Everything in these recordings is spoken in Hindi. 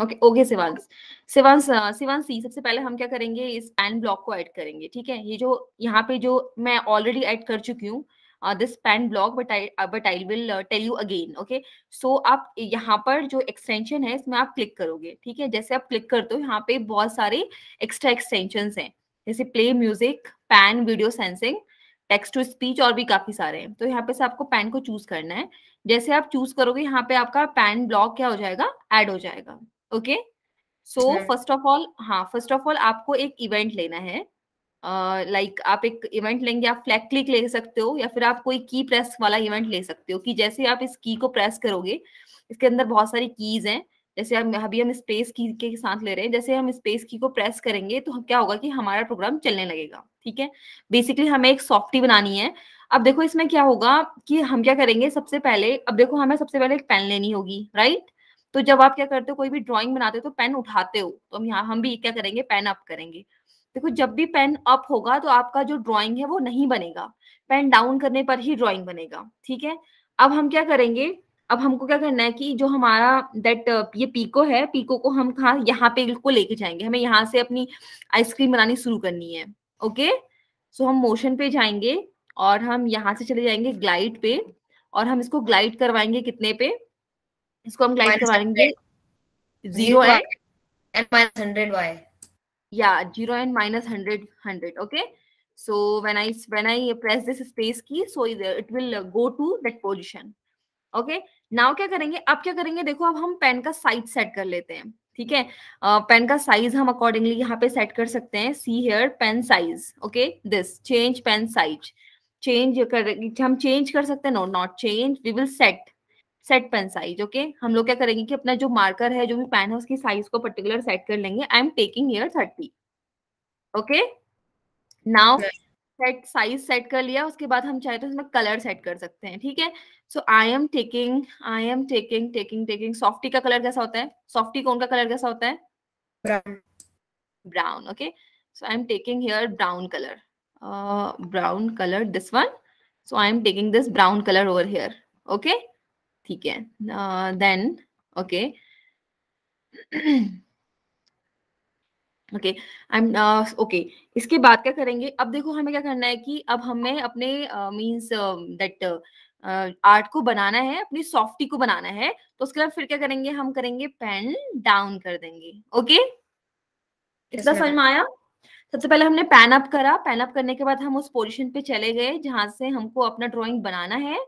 ओके ओके सिवांस सिवांस सिवांस सी सबसे पहले हम क्या करेंगे इस पैन ब्लॉक को ऐड करेंगे ठीक है ये जो यहाँ पे जो मैं ऑलरेडी ऐड कर चुकी हूँ this pen block but I but I will tell you again okay so आप यहाँ पर जो एक्सटेंशन है इसमें आप क्लिक करोगे ठीक है जैसे आप क्लिक करते हो यहाँ पे बहुत सारे एक्स्ट्रा एक्सटेंशन हैं जैसे play music pen video sensing text to speech और भी काफी सारे हैं तो यहाँ पे से आपको पैन को चूज करना है जैसे आप चूज करोगे यहाँ पे आपका पैन ब्लॉक क्या हो जाएगा एड हो जाएगा okay so first of all हाँ फर्स्ट ऑफ ऑल आपको एक इवेंट लेना है लाइक uh, like, आप एक इवेंट लेंगे आप फ्लैग क्लिक ले सकते हो या फिर आप कोई की प्रेस वाला इवेंट ले सकते हो कि जैसे आप इस की को प्रेस करोगे इसके अंदर बहुत सारी कीज हैं जैसे आप अभी हम स्पेस की के साथ ले रहे हैं जैसे हम स्पेस की को प्रेस करेंगे तो क्या होगा कि हमारा प्रोग्राम चलने लगेगा ठीक है बेसिकली हमें एक सॉफ्टी बनानी है अब देखो इसमें क्या होगा कि हम क्या करेंगे सबसे पहले अब देखो हमें सबसे पहले एक पेन लेनी होगी राइट तो जब आप क्या करते हो कोई भी ड्रॉइंग बनाते हो तो पेन उठाते हो तो हम यहाँ हम भी क्या करेंगे पेन अप करेंगे देखो जब भी पेन अप होगा तो आपका जो ड्रॉइंग है वो नहीं बनेगा पेन डाउन करने पर ही ड्रॉइंग बनेगा ठीक है अब हम क्या करेंगे अब हमको क्या करना है कि जो हमारा दैट ये पीको है पीको को हम कहा यहाँ पे को लेके जाएंगे हमें यहाँ से अपनी आइसक्रीम बनानी शुरू करनी है ओके सो हम मोशन पे जाएंगे और हम यहाँ से चले जाएंगे ग्लाइड पे और हम इसको ग्लाइड करवाएंगे कितने पे इसको हम क्लाइंट से zero and minus hundred Y yeah 0 and minus 100 100 okay so when i when i press this space key so it will go to that position okay now क्या करेंगे अब क्या करेंगे देखो अब हम पेन का साइज सेट कर लेते हैं ठीक है पेन का साइज हम अकॉर्डिंगली यहाँ पे सेट कर सकते हैं see here pen size okay this change pen size change कर हम चेंज कर सकते हैं no not change we will set set pen size okay हम लोग क्या करेंगे कि अपना जो मार्कर है जो भी पेन है उसकी साइज को पर्टिकुलर सेट कर लेंगे I am taking here thirty okay now set size set कर लिया उसके बाद हम चाहे तो इसमें कलर सेट कर सकते हैं ठीक है so I am taking I am taking taking taking softy का कलर कैसा होता है सॉफ्टी कौन का कलर कैसा होता है brown okay so I am taking here brown colour brown colour this one so I am taking this brown colour over here okay ठीक है then okay okay I am okay इसके बाद क्या करेंगे अब देखो हमें क्या करना है कि अब हमें अपने मींस दैट आर्ट को बनाना है अपनी सॉफ्टी को बनाना है तो उसके बाद फिर क्या करेंगे हम करेंगे पेन डाउन कर देंगे ओके कितना समझ में आया सबसे पहले हमने पैन अप करा पैन अप करने के बाद हम उस पोजीशन पे चले गए जहां से हमको अपना ड्राइंग बनाना है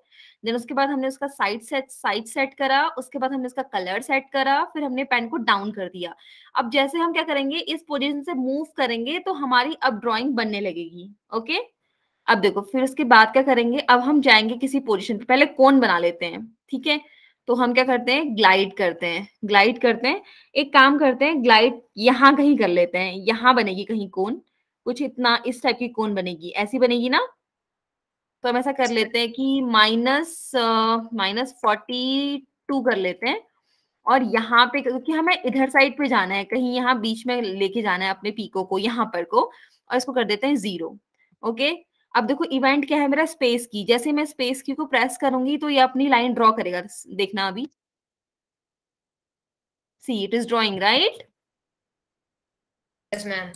देन उसके बाद हमने उसका साइड सेट साइड सेट करा उसके बाद हमने उसका कलर सेट करा फिर हमने पेन को डाउन कर दिया अब जैसे हम क्या करेंगे इस पोजिशन से मूव करेंगे तो हमारी अब ड्रॉइंग बनने लगेगी ओके अब देखो फिर उसके बाद क्या करेंगे अब हम जाएंगे किसी पोजिशन पे पहले कौन बना लेते हैं ठीक है तो हम क्या करते हैं ग्लाइड करते हैं ग्लाइड करते हैं एक काम करते हैं ग्लाइड यहाँ कहीं कर लेते हैं यहाँ बनेगी कहीं कौन कुछ इतना इस टाइप की कौन बनेगी ऐसी बनेगी ना तो हम ऐसा कर लेते हैं कि माइनस माइनस फोर्टी टू कर लेते हैं और यहाँ पे क्योंकि हमें इधर साइड पे जाना है कहीं यहाँ बीच में लेके जाना है अपने पीको को यहाँ पर को और इसको कर देते हैं जीरो ओके अब देखो इवेंट क्या है मेरा स्पेस की जैसे मैं स्पेस की को प्रेस करूंगी तो ये अपनी लाइन ड्रॉ करेगा देखना अभी see it is drawing right ma'am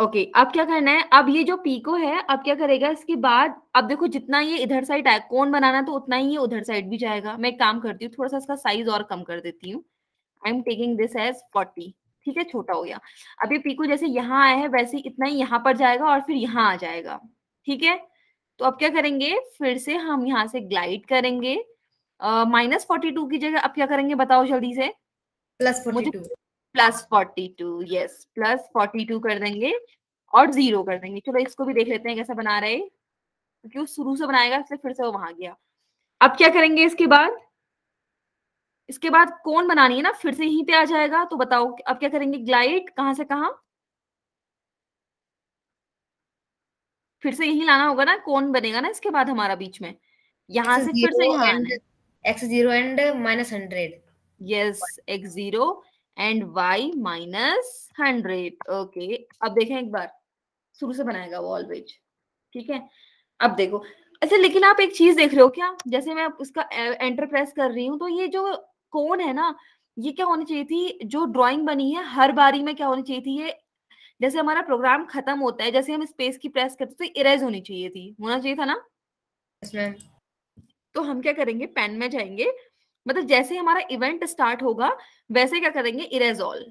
okay okay, अब क्या करना है अब ये जो पीको है अब क्या करेगा इसके बाद अब देखो जितना ये इधर साइड आए कौन बनाना तो उतना ही ये उधर साइड भी जाएगा मैं काम करती हूँ थोड़ा सा इसका साइज और कम कर देती हूँ I am taking this as forty ठीक है छोटा हो गया अब ये पीको जैसे यहाँ आया है वैसे इतना ही यहाँ पर जाएगा और फिर यहाँ आ जाएगा ठीक है तो अब क्या करेंगे फिर से हम यहाँ से ग्लाइड करेंगे माइनस फोर्टी टू की जगह अब क्या करेंगे बताओ जल्दी से plus forty two plus forty two yes plus forty two कर देंगे और जीरो कर देंगे चलो इसको भी देख लेते हैं कैसा बना रहे क्योंकि वो शुरू से बनाएगा इसलिए फिर से वो वहां गया अब क्या करेंगे इसके बाद इसके बाद कौन बनानी है ना फिर से यहीं पे आ जाएगा तो बताओ अब क्या करेंगे ग्लाइड कहाँ से कहा फिर से यही लाना होगा ना कौन बनेगा ना इसके बाद हमारा बीच में यहाँ से फिर से X zero and minus hundred yes X zero and Y minus hundred okay अब देखें एक बार शुरू से बनाएगा वो ऑलवेज ठीक है अब देखो अच्छा लेकिन आप एक चीज देख रहे हो क्या जैसे मैं उसका एंटर प्रेस कर रही हूँ तो ये जो कोण है ना ये क्या होनी चाहिए थी जो ड्राइंग बनी है हर बारी में क्या होनी चाहिए थी ये जैसे हमारा प्रोग्राम खत्म होता है जैसे हम स्पेस की प्रेस करते तो इरेज होनी चाहिए थी होना चाहिए था ना yes, तो हम क्या करेंगे पेन में जाएंगे मतलब जैसे हमारा इवेंट स्टार्ट होगा वैसे क्या करेंगे इरेज ऑल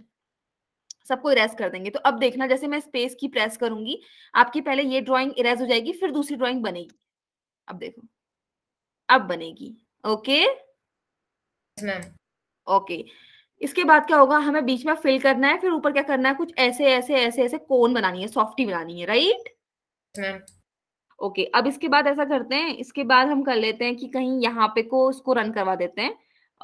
सबको इरेज कर देंगे तो अब देखना जैसे मैं स्पेस की प्रेस करूंगी आपकी पहले ये ड्रॉइंग इरेज हो जाएगी फिर दूसरी ड्रॉइंग बनेगी अब देखो अब बनेगी ओके ओके इसके बाद क्या होगा हमें बीच में फिल करना है फिर ऊपर क्या करना है कुछ ऐसे ऐसे ऐसे ऐसे कोन बनानी है सॉफ्टी बनानी है राइट ओके अब इसके बाद ऐसा करते हैं इसके बाद हम कर लेते हैं कि कहीं यहाँ पे को उसको रन करवा देते हैं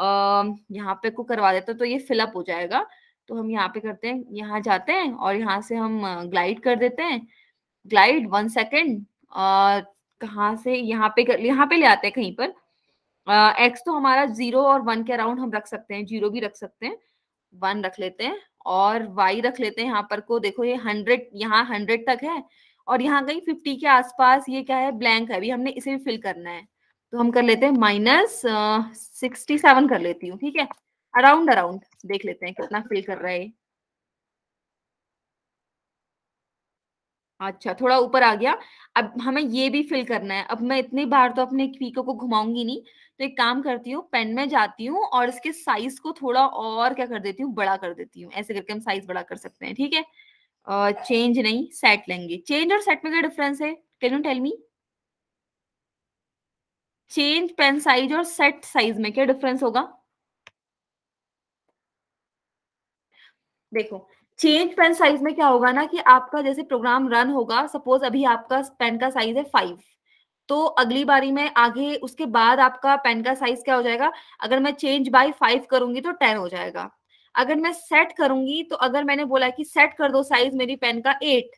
अः यहाँ पे को करवा देते हैं तो ये फिलअप हो जाएगा तो हम यहाँ पे करते हैं यहाँ जाते हैं और यहाँ से हम ग्लाइड कर देते हैं ग्लाइड वन सेकेंड कहाँ से यहाँ पे कर यहाँ पे ले आते हैं कहीं पर एक्स तो हमारा जीरो और वन के अराउंड हम रख सकते हैं जीरो भी रख सकते हैं वन रख लेते हैं और वाई रख लेते हैं यहाँ पर को देखो ये हंड्रेड यहाँ हंड्रेड तक है और यहाँ गई फिफ्टी के आसपास ये क्या है ब्लैंक है अभी हमने इसे भी फिल करना है तो हम कर लेते हैं माइनस सिक्सटी सेवन कर लेती हूँ ठीक है अराउंड अराउंड देख लेते हैं कितना फिल कर रहा है अच्छा थोड़ा ऊपर आ गया अब हमें ये भी फिल करना है अब मैं इतनी बार तो अपने पीको को घुमाऊंगी नहीं तो एक काम करती हूँ पेन में जाती हूँ और इसके साइज को थोड़ा और क्या कर देती हूँ बड़ा कर देती हूँ ऐसे करके हम साइज बड़ा कर सकते हैं ठीक है चेंज नहीं सेट लेंगे चेंज और सेट में क्या डिफरेंस है can you tell me change pen size और सेट साइज में क्या डिफरेंस होगा देखो चेंज पेन साइज में क्या होगा ना कि आपका जैसे प्रोग्राम रन होगा सपोज अभी आपका पेन का साइज है फाइव तो अगली बारी में आगे उसके बाद आपका पेन का साइज क्या हो जाएगा अगर मैं चेंज बाय फाइव करूंगी तो टेन हो जाएगा अगर मैं सेट करूंगी तो अगर मैंने बोला कि सेट कर दो साइज मेरी पेन का एट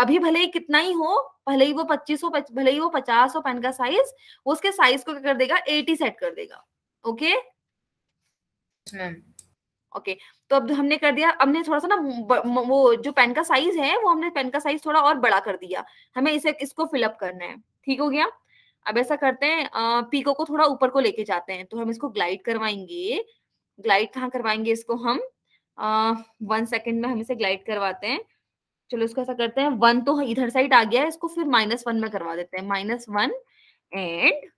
अभी भले ही कितना ही हो भले ही वो पच्चीस हो भले ही वो पचास हो पेन का साइज उसके साइज को क्या कर देगा एटी सेट कर देगा ओके ओके हम्म। तो अब हमने कर दिया हमने थोड़ा सा ना वो जो पेन का साइज है वो हमने पेन का साइज थोड़ा और बड़ा कर दिया हमें इसे इसको फिलअप करना है ठीक हो गया अब ऐसा करते हैं पीको को थोड़ा ऊपर को लेके जाते हैं तो हम इसको ग्लाइड करवाएंगे ग्लाइड कहाँ करवाएंगे इसको हम वन सेकेंड में हम इसे ग्लाइड करवाते हैं चलो इसको ऐसा करते हैं वन तो इधर साइड आ गया है इसको फिर माइनस वन में करवा देते हैं माइनस वन एंड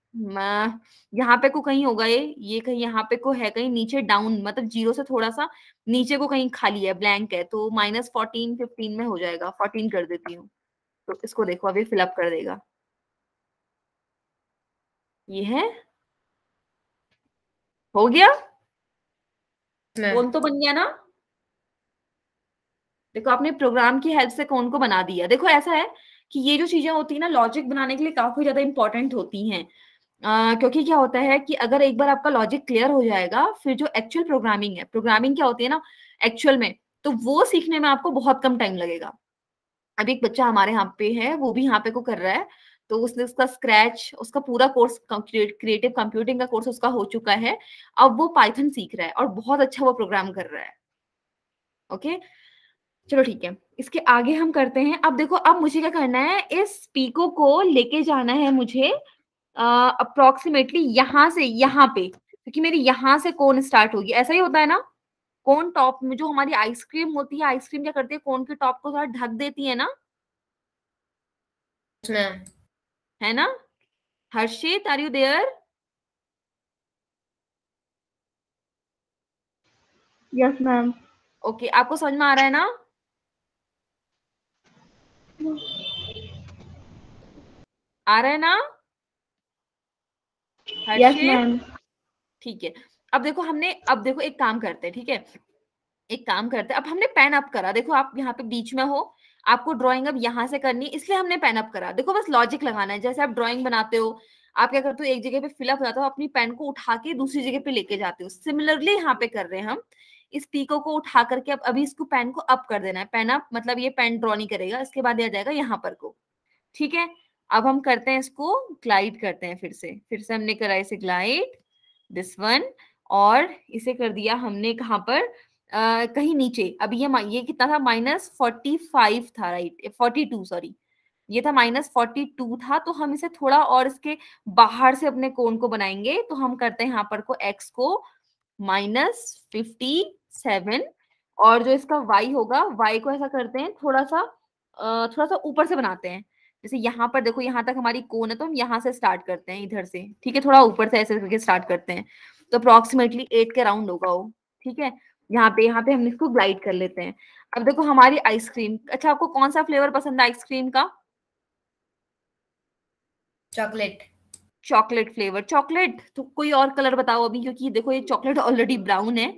यहाँ पे को कहीं होगा ये ये कहीं यहाँ पे को है कहीं नीचे डाउन मतलब जीरो से थोड़ा सा नीचे को कहीं खाली है ब्लैंक है तो माइनस फोर्टीन फिफ्टीन में हो जाएगा फोर्टीन कर देती हूँ तो इसको देखो अभी फिलअप कर देगा ये है हो गया कौन हाँ। तो बन गया ना देखो आपने प्रोग्राम की हेल्प से कौन को बना दिया देखो ऐसा है कि ये जो चीजें होती है ना लॉजिक बनाने के लिए काफी ज्यादा इंपॉर्टेंट होती हैं Uh, क्योंकि क्या होता है कि अगर एक बार आपका लॉजिक क्लियर हो जाएगा फिर जो एक्चुअल प्रोग्रामिंग है प्रोग्रामिंग क्या होती है ना एक्चुअल में तो वो सीखने में आपको बहुत कम टाइम लगेगा अभी एक बच्चा हमारे यहाँ पे है वो भी यहाँ पे को कर रहा है तो उसने उसका स्क्रैच उसका पूरा कोर्स क्रिएटिव कंप्यूटिंग का कोर्स उसका हो चुका है अब वो पाइथन सीख रहा है और बहुत अच्छा वो प्रोग्राम कर रहा है ओके चलो ठीक है इसके आगे हम करते हैं अब देखो अब मुझे क्या करना है इस पीको को लेके जाना है मुझे अप्रोक्सीमेटली यहां से यहाँ पे क्योंकि मेरी यहाँ से कोन स्टार्ट होगी ऐसा ही होता है ना कौन टॉप में जो हमारी आइसक्रीम होती है आइसक्रीम क्या करती है कौन के टॉप को थोड़ा ढक देती है ना है ना Harshit are you there yes ma'am okay आपको समझ में आ रहा है ना आ रहा है ना हर्षित ठीक है अब देखो हमने अब देखो एक काम करते हैं ठीक है एक काम करते हैं अब हमने पेन अप करा देखो आप यहाँ पे बीच में हो आपको ड्रॉइंग अब यहाँ से करनी है इसलिए हमने पेन अप करा देखो बस लॉजिक लगाना है जैसे आप ड्रॉइंग बनाते हो आप क्या करते हो एक जगह पे फिलअप हो जाता हो अपनी पेन को उठा के दूसरी जगह पे लेके जाते हो सिमिलरली यहाँ पे कर रहे हैं हम इस पीको को उठा करके अब अभी इसको पेन को अप कर देना है पेन अप मतलब ये पेन ड्रॉ नहीं करेगा इसके बाद यह जाएगा यहाँ पर को ठीक है अब हम करते हैं इसको ग्लाइड करते हैं फिर से फिर से हमने करा इसे ग्लाइड दिस वन और इसे कर दिया हमने कहा पर आ, कहीं नीचे अभी ये ये कितना था माइनस फोर्टी फाइव था राइट फोर्टी टू सॉरी ये था माइनस फोर्टी टू था तो हम इसे थोड़ा और इसके बाहर से अपने कोण को बनाएंगे तो हम करते हैं यहाँ पर को एक्स को माइनस फिफ्टी सेवन और जो इसका वाई होगा वाई को ऐसा करते हैं थोड़ा सा थोड़ा सा ऊपर से बनाते हैं जैसे यहाँ पर देखो यहाँ तक हमारी कोन है तो हम यहाँ से स्टार्ट करते हैं इधर से ठीक है थोड़ा ऊपर से ऐसे करके स्टार्ट करते हैं तो अप्रोक्सीमेटली एट के राउंड होगा वो ठीक है यहाँ पे यहाँ पे हम इसको ग्लाइड कर लेते हैं अब देखो हमारी आइसक्रीम अच्छा आपको कौन सा फ्लेवर पसंद है आइसक्रीम का चॉकलेट चॉकलेट फ्लेवर चॉकलेट तो कोई और कलर बताओ अभी क्योंकि देखो ये चॉकलेट ऑलरेडी ब्राउन है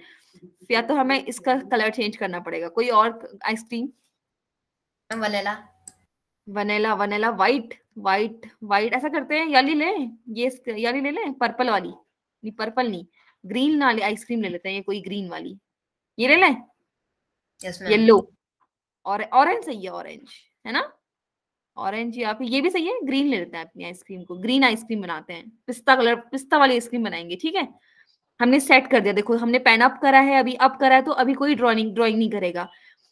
या तो हमें इसका कलर चेंज करना पड़ेगा कोई और ice cream vanilla vanilla vanilla white white white ऐसा करते हैं याली ले ये याली ले लें पर्पल वाली नहीं पर्पल नहीं ग्रीन वाली आइसक्रीम ले लेते हैं ये कोई ग्रीन वाली ये ले लें येलो और ऑरेंज सही है ऑरेंज है ना ऑरेंज या फिर ये भी सही है ग्रीन ले लेते हैं अपनी आइसक्रीम को ग्रीन आइसक्रीम बनाते हैं पिस्ता कलर पिस्ता वाली आइसक्रीम बनाएंगे ठीक है हमने सेट कर दिया देखो हमने पेन अप करा है अभी अप करा है तो अभी कोई ड्रॉइंग ड्रॉइंग नहीं करेगा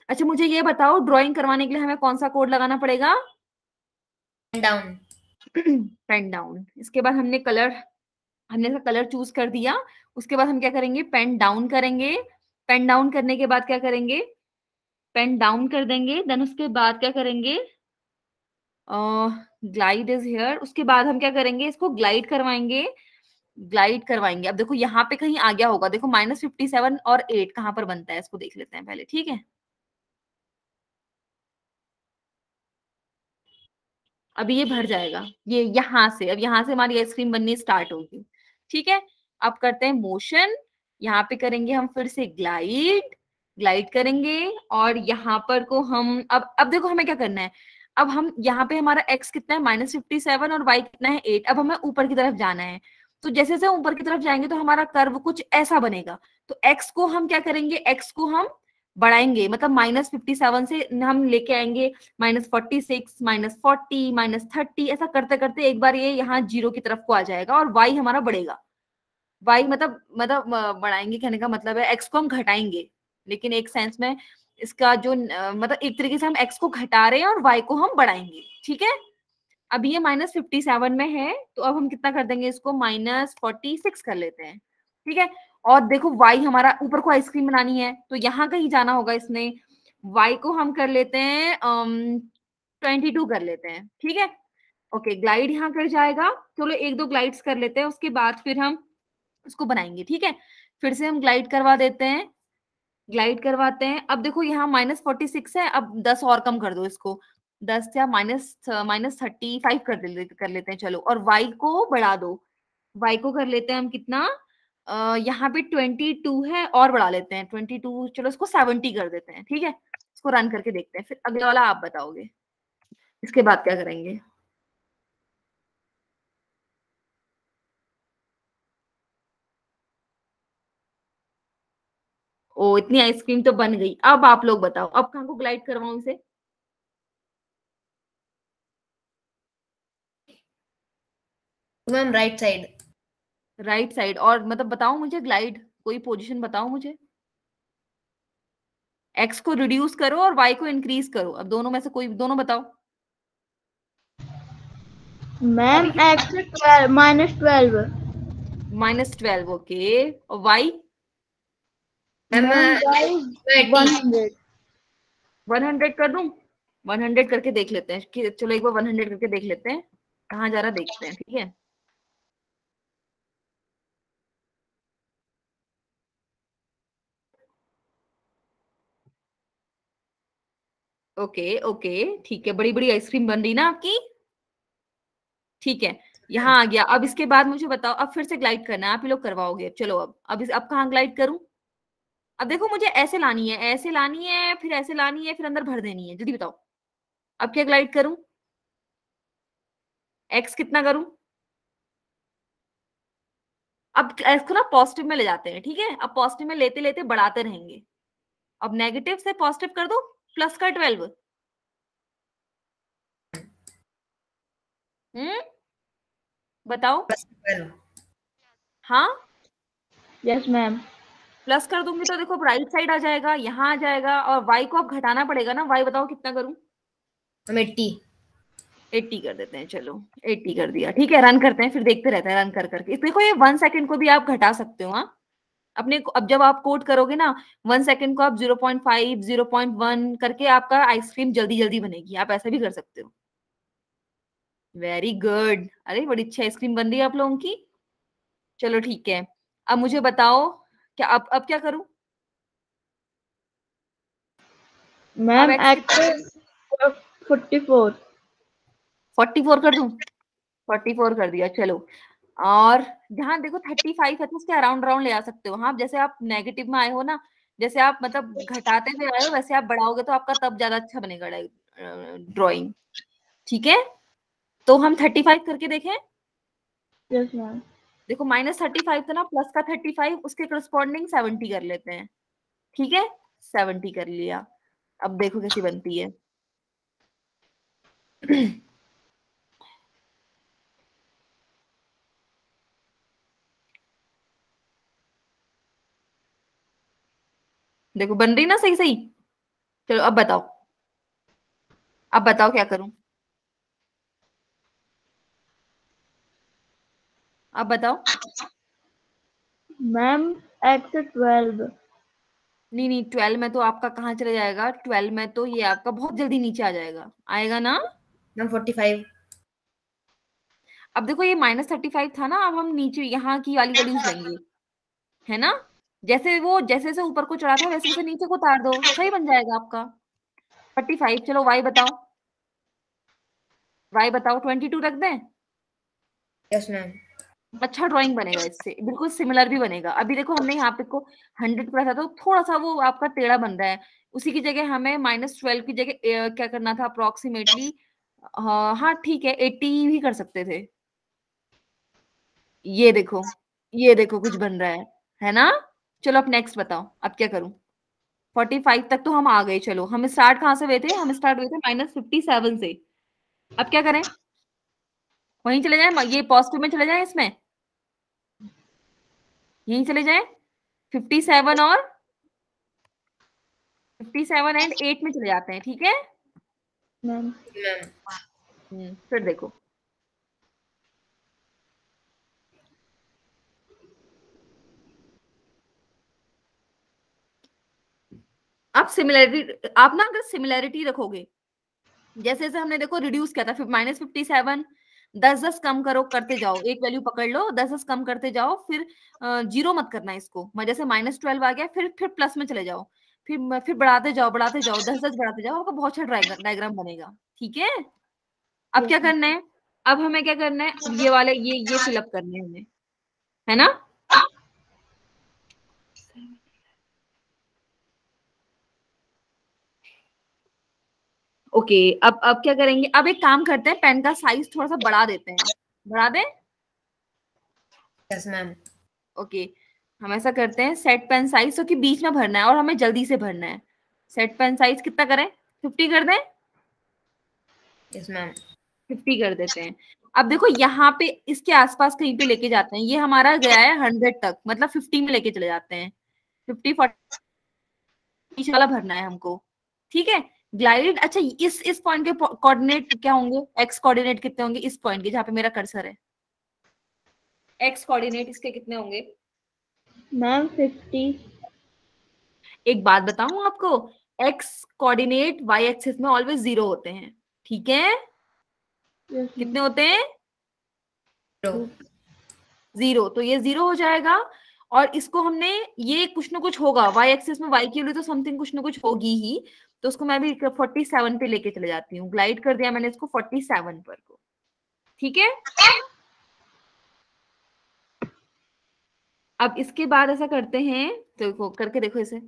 अच्छा मुझे ये बताओ ड्रॉइंग करवाने के लिए हमें कौन सा कोड लगाना पड़ेगा पेन डाउन पेन डाउन इसके बाद हमने कलर हमने कलर चूज कर दिया उसके बाद हम क्या करेंगे पेन डाउन करेंगे पेन डाउन करने के बाद क्या करेंगे पेन डाउन कर देंगे देन उसके बाद क्या करेंगे ग्लाइड इज हेयर उसके बाद हम क्या करेंगे इसको ग्लाइड करवाएंगे ग्लाइड करवाएंगे अब देखो यहाँ पे कहीं आ गया होगा देखो माइनस फिफ्टी सेवन और एट कहां पर बनता है इसको देख लेते हैं पहले ठीक है अभी ये भर जाएगा ये यहां से अब यहां से हमारी आइसक्रीम बननी स्टार्ट होगी ठीक है अब करते हैं मोशन यहाँ पे करेंगे हम फिर से ग्लाइड ग्लाइड करेंगे और यहाँ पर को हम अब अब देखो हमें क्या करना है अब हम यहाँ पे हमारा x कितना है माइनस फिफ्टी सेवन और y कितना है एट अब हमें ऊपर की तरफ जाना है तो जैसे जैसे ऊपर की तरफ जाएंगे तो हमारा कर्व कुछ ऐसा बनेगा तो x को हम क्या करेंगे x को हम बढ़ाएंगे मतलब माइनस फिफ्टी सेवन से हम लेके आएंगे minus forty six minus forty minus thirty ऐसा करते करते एक बार ये यहाँ जीरो की तरफ को आ जाएगा और वाई हमारा बढ़ेगा वाई मतलब मतलब बढ़ाएंगे कहने का मतलब है एक्स को हम घटाएंगे लेकिन एक सेंस में इसका जो मतलब एक तरीके से हम एक्स को घटा रहे हैं और वाई को हम बढ़ाएंगे ठीक है अब ये माइनस फिफ्टी सेवन में है तो अब हम कितना कर देंगे इसको माइनस फोर्टी सिक्स कर लेते हैं ठीक है और देखो वाई हमारा ऊपर को आइसक्रीम बनानी है तो यहाँ कहीं जाना होगा इसने वाई को हम कर लेते हैं ट्वेंटी टू कर लेते हैं ठीक है ओके ग्लाइड यहाँ कर जाएगा चलो तो एक दो ग्लाइड्स कर लेते हैं उसके बाद फिर हम उसको बनाएंगे ठीक है फिर से हम ग्लाइड करवा देते हैं ग्लाइड करवाते हैं अब देखो यहाँ माइनस फोर्टी सिक्स है अब दस और कम कर दो इसको दस या माइनस माइनस थर्टी फाइव कर ले, कर लेते हैं चलो और वाई को बढ़ा दो वाई को कर लेते हैं हम कितना Uh, यहाँ पे ट्वेंटी टू है और बढ़ा लेते हैं ट्वेंटी टू चलो इसको सेवेंटी कर देते हैं ठीक है इसको रन करके देखते हैं फिर अगला वाला आप बताओगे इसके बाद क्या करेंगे ओ इतनी आइसक्रीम तो बन गई अब आप लोग बताओ अब कहाँ को ग्लाइड करवाऊ इसे ma'am right side right side और मतलब बताओ मुझे ग्लाइड कोई पोजीशन बताओ मुझे एक्स को रिड्यूस करो और वाई को इंक्रीज करो अब दोनों में से कोई दोनों बताओ ma'am X minus twelve minus twelve okay और वाई वन हंड्रेड कर दू वन हंड्रेड करके देख लेते हैं कि चलो एक बार वन हंड्रेड करके देख लेते हैं कहाँ जा रहा देखते हैं ठीक है ओके ओके ठीक है बड़ी बड़ी आइसक्रीम बन रही ना आपकी ठीक है यहाँ आ गया अब इसके बाद मुझे बताओ अब फिर से ग्लाइड करना है आप ही लोग करवाओगे चलो अब अब इस, अब कहाँ ग्लाइड करूं अब देखो मुझे ऐसे लानी है ऐसे लानी है फिर ऐसे लानी है फिर अंदर भर देनी है जल्दी बताओ अब क्या ग्लाइड करूं एक्स कितना करूं अब एक्स को ना पॉजिटिव में ले जाते हैं ठीक है अब पॉजिटिव में लेते लेते बढ़ाते रहेंगे अब नेगेटिव से पॉजिटिव कर दो प्लस का ट्वेल्व हम्म? बताओ हाँ यस मैम प्लस कर दूंगी तो देखो राइट साइड आ जाएगा यहाँ आ जाएगा और वाई को अब घटाना पड़ेगा ना वाई बताओ कितना करूं हम एट्टी एट्टी कर देते हैं चलो एट्टी कर दिया ठीक है रन करते हैं फिर देखते रहते हैं रन कर करके देखो ये वन सेकंड को भी आप घटा सकते हो हाँ अपने अब जब आप कोट करोगे ना वन सेकंड को आप zero point five zero point one करके आपका आइसक्रीम जल्दी जल्दी बनेगी आप ऐसा भी कर सकते हो वेरी गुड अरे बड़ी अच्छी आइसक्रीम बन रही है आप लोगों की चलो ठीक है अब मुझे बताओ क्या अब अब क्या करूं मैम फोर्टी फोर कर दू फोर्टी फोर कर दिया चलो और यहाँ देखो थर्टी फाइव है तो उसके अराउंड राउंड ले आ सकते हो हाँ जैसे आप नेगेटिव में आए हो ना जैसे आप मतलब घटाते हुए आए हो वैसे आप बढ़ाओगे तो आपका तब ज्यादा अच्छा बनेगा ड्राइंग ठीक है तो हम थर्टी फाइव करके देखें यस yes, मैम देखो माइनस थर्टी फाइव था तो ना प्लस का थर्टी फाइव उसके करस्पॉन्डिंग सेवेंटी कर लेते हैं ठीक है सेवेंटी कर लिया अब देखो कैसी बनती है देखो बन रही ना सही सही चलो अब बताओ अब बताओ क्या करूं आप बताओ मैम एक्स ट्वेल्व नहीं नहीं ट्वेल्व में तो आपका कहाँ चला जाएगा ट्वेल्व में तो ये आपका बहुत जल्दी नीचे आ जाएगा आएगा ना मैम फोर्टी फाइव अब देखो ये माइनस थर्टी फाइव था ना अब हम नीचे यहाँ की वाली वैल्यूज लेंगे है ना जैसे वो जैसे से ऊपर को चढ़ा था वैसे से नीचे को उतार दो सही बन जाएगा आपका थर्टी फाइव चलो वाई बताओ वाई बताओ ट्वेंटी टू रख दें यस मैम अच्छा ड्राइंग बनेगा इससे बिल्कुल सिमिलर भी बनेगा अभी देखो हमने यहाँ पे को हंड्रेड करा था तो थोड़ा सा वो आपका टेढ़ा बन रहा है उसी की जगह हमें माइनस ट्वेल्व की जगह क्या करना था अप्रोक्सीमेटली हाँ, हाँ ठीक है एट्टी भी कर सकते थे ये देखो ये देखो कुछ बन रहा है है ना चलो अब नेक्स्ट बताओ अब क्या करूं फोर्टी फाइव तक तो हम आ गए चलो हम स्टार्ट कहां से हुए थे हम स्टार्ट हुए थे माइनस फिफ्टी सेवन से अब क्या करें वहीं चले जाए ये पॉजिटिव में चले जाए इसमें यहीं चले जाए फिफ्टी सेवन और फिफ्टी सेवन एंड एट में चले जाते हैं ठीक है हम्म, फिर देखो आप सिमिलैरिटी आप ना अगर सिमिलैरिटी रखोगे जैसे जैसे हमने देखो रिड्यूस किया था माइनस फिफ्टी सेवन दस दस कम करो करते जाओ एक वैल्यू पकड़ लो दस दस कम करते जाओ फिर जीरो मत करना इसको जैसे माइनस ट्वेल्व आ गया फिर फिर प्लस में चले जाओ फिर फिर बढ़ाते जाओ बढ़ाते जाओ दस दस बढ़ाते जाओ आपका बहुत अच्छा डायग्राम बनेगा ठीक है अब क्या करना है अब हमें क्या करना है ये वाले ये ये फिलअप करने हमें है ना ओके अब अब क्या करेंगे अब एक काम करते हैं पेन का साइज थोड़ा सा बढ़ा देते हैं बढ़ा दें यस मैम ओके हम ऐसा करते हैं सेट पेन साइज तो की बीच में भरना है और हमें जल्दी से भरना है सेट पेन साइज कितना करें फिफ्टी कर दें यस मैम फिफ्टी कर देते हैं अब देखो यहाँ पे इसके आसपास कहीं पे लेके जाते हैं ये हमारा गया है हंड्रेड तक मतलब फिफ्टी में लेके चले जाते हैं फिफ्टी फोर्टी वाला भरना है हमको ठीक है ग्लाइडेड अच्छा इस इस पॉइंट के कोऑर्डिनेट क्या होंगे एक्स कोऑर्डिनेट कितने होंगे इस पॉइंट के जहाँ पे मेरा कर्सर है एक्स कोऑर्डिनेट इसके कितने होंगे मैम फिफ्टी एक बात बताऊं आपको एक्स कोऑर्डिनेट वाई एक्सिस में ऑलवेज जीरो होते हैं ठीक है कितने होते हैं जीरो तो ये जीरो हो जाएगा और इसको हमने ये कुछ ना कुछ होगा वाई एक्सिस में वाई की तो समथिंग कुछ ना कुछ होगी ही तो उसको मैं भी 47 पे लेके चले जाती हूँ ग्लाइड कर दिया मैंने इसको 47 पर को ठीक है अब इसके बाद ऐसा करते हैं तो करके देखो इसे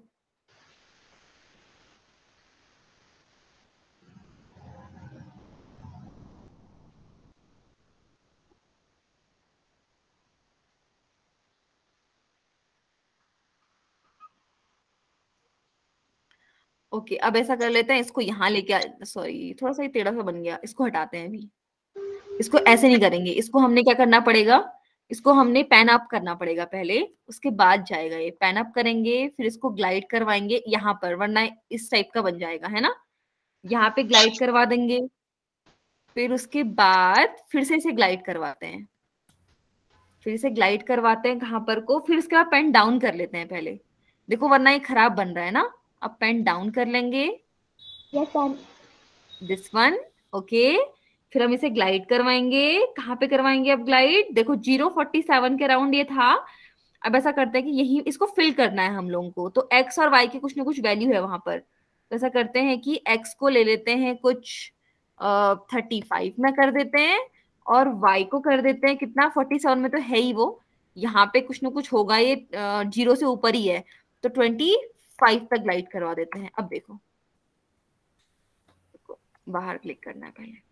ओके अब ऐसा कर लेते हैं इसको यहाँ लेके सॉरी थोड़ा सा ही टेढ़ा सा बन गया इसको हटाते हैं अभी इसको ऐसे नहीं करेंगे इसको हमने क्या करना पड़ेगा इसको हमने पैन अप करना पड़ेगा पहले उसके बाद जाएगा ये पैन अप करेंगे फिर इसको ग्लाइड करवाएंगे यहाँ पर वरना इस टाइप का बन जाएगा है ना यहाँ पे ग्लाइड करवा देंगे फिर उसके बाद फिर से इसे ग्लाइड करवाते हैं फिर इसे ग्लाइड करवाते हैं कहाँ पर को फिर इसके बाद पेन डाउन कर लेते हैं पहले देखो वरना ये खराब बन रहा है ना अप एंड डाउन कर लेंगे दिस वन ओके फिर हम इसे ग्लाइड करवाएंगे कहाँ पे करवाएंगे अब ग्लाइड देखो जीरो फोर्टी सेवन के अराउंड ये था अब ऐसा करते हैं कि यही इसको फिल करना है हम लोगों को तो एक्स और वाई के कुछ ना कुछ वैल्यू है वहां पर तो ऐसा करते हैं कि एक्स को ले लेते हैं कुछ थर्टी फाइव में कर देते हैं और वाई को कर देते हैं कितना फोर्टी सेवन में तो है ही वो यहाँ पे कुछ ना कुछ होगा ये जीरो से ऊपर ही है तो ट्वेंटी फाइव तक लाइट करवा देते हैं अब देखो बाहर क्लिक करना है पहले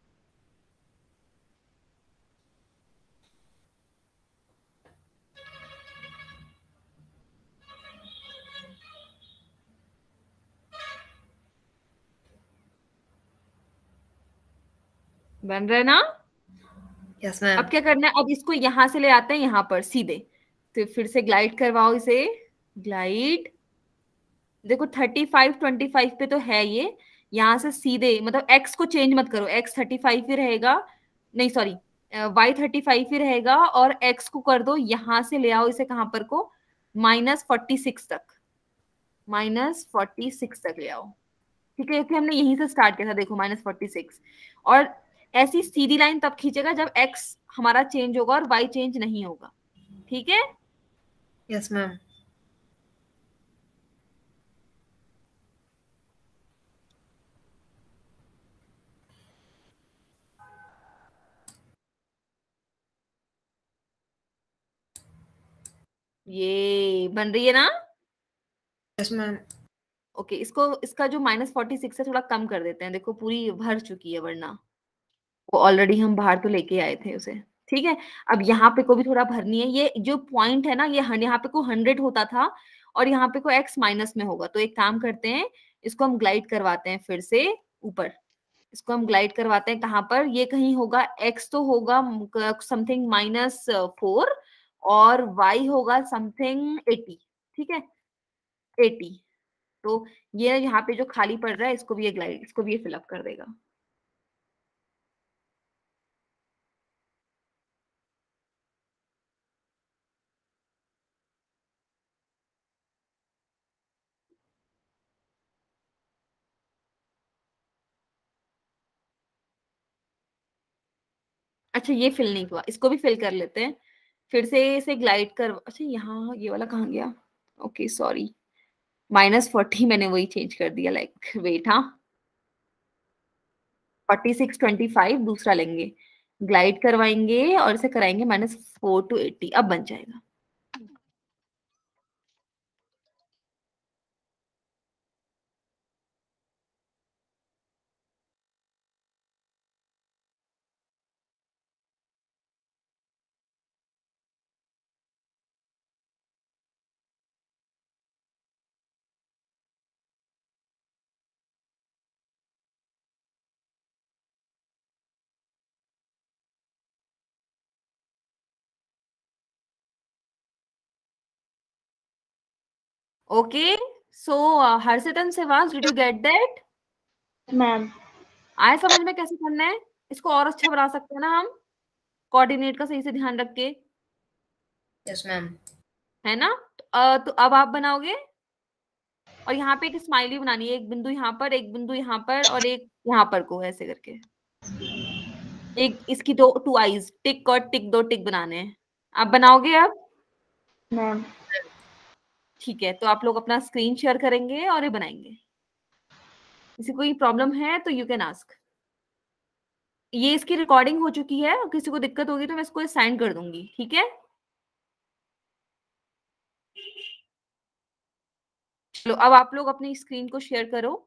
बन रहे ना yes, अब क्या करना है अब इसको यहां से ले आते हैं यहां पर सीधे तो फिर से ग्लाइड करवाओ इसे ग्लाइड देखो थर्टी फाइव ट्वेंटी फाइव पे तो है ये यहाँ से सीधे मतलब x को चेंज मत करो x थर्टी फाइव ही रहेगा नहीं सॉरी y थर्टी फाइव ही रहेगा और x को कर दो यहां से ले आओ इसे कहां पर को माइनस फोर्टी सिक्स तक माइनस फोर्टी सिक्स तक ले आओ ठीक है क्योंकि हमने यहीं से स्टार्ट किया था देखो माइनस फोर्टी सिक्स और ऐसी सीधी लाइन तब खींचेगा जब x हमारा चेंज होगा और y चेंज नहीं होगा ठीक है यस मैम ये बन रही है ना यस मैम ओके इसको इसका जो माइनस फोर्टी सिक्स है थोड़ा कम कर देते हैं देखो पूरी भर चुकी है वरना वो ऑलरेडी हम बाहर तो लेके आए थे उसे ठीक है अब यहाँ पे को भी थोड़ा भरनी है ये जो पॉइंट है ना ये यहाँ पे को हंड्रेड होता था और यहाँ पे को एक्स माइनस में होगा तो एक काम करते हैं इसको हम ग्लाइड करवाते हैं फिर से ऊपर इसको हम ग्लाइड करवाते हैं कहाँ पर ये कहीं होगा एक्स तो होगा समथिंग माइनस फोर और वाई होगा समथिंग एटी ठीक है एटी तो ये यहाँ पे जो खाली पड़ रहा है इसको भी ये ग्लाइड इसको भी ये फिलअप कर देगा अच्छा ये फिल नहीं हुआ इसको भी फिल कर लेते हैं फिर से इसे ग्लाइड कर अच्छा यहाँ ये वाला कहाँ गया ओके सॉरी माइनस फोर्टी मैंने वही चेंज कर दिया लाइक वेट हाँ फोर्टी सिक्स ट्वेंटी फाइव दूसरा लेंगे ग्लाइड करवाएंगे और इसे कराएंगे माइनस फोर टू एट्टी अब बन जाएगा Okay, so uh, Harshit and Sivas, did you get that? Ma'am. आए समझ में कैसे करना है इसको और अच्छा बना सकते हैं ना हम कोऑर्डिनेट का सही से ध्यान रख के यस मैम है ना तो, आ, तो अब आप बनाओगे और यहाँ पे एक स्माइली बनानी है एक बिंदु यहाँ पर एक बिंदु यहाँ पर और एक यहाँ पर को ऐसे करके एक इसकी दो टू आईज टिक और टिक दो टिक बनाने हैं आप बनाओगे अब मैम ठीक है तो आप लोग अपना स्क्रीन शेयर करेंगे और ये बनाएंगे किसी कोई प्रॉब्लम है तो यू कैन आस्क ये इसकी रिकॉर्डिंग हो चुकी है किसी को दिक्कत होगी तो मैं इसको सेंड कर दूंगी ठीक है चलो अब आप लोग अपनी स्क्रीन को शेयर करो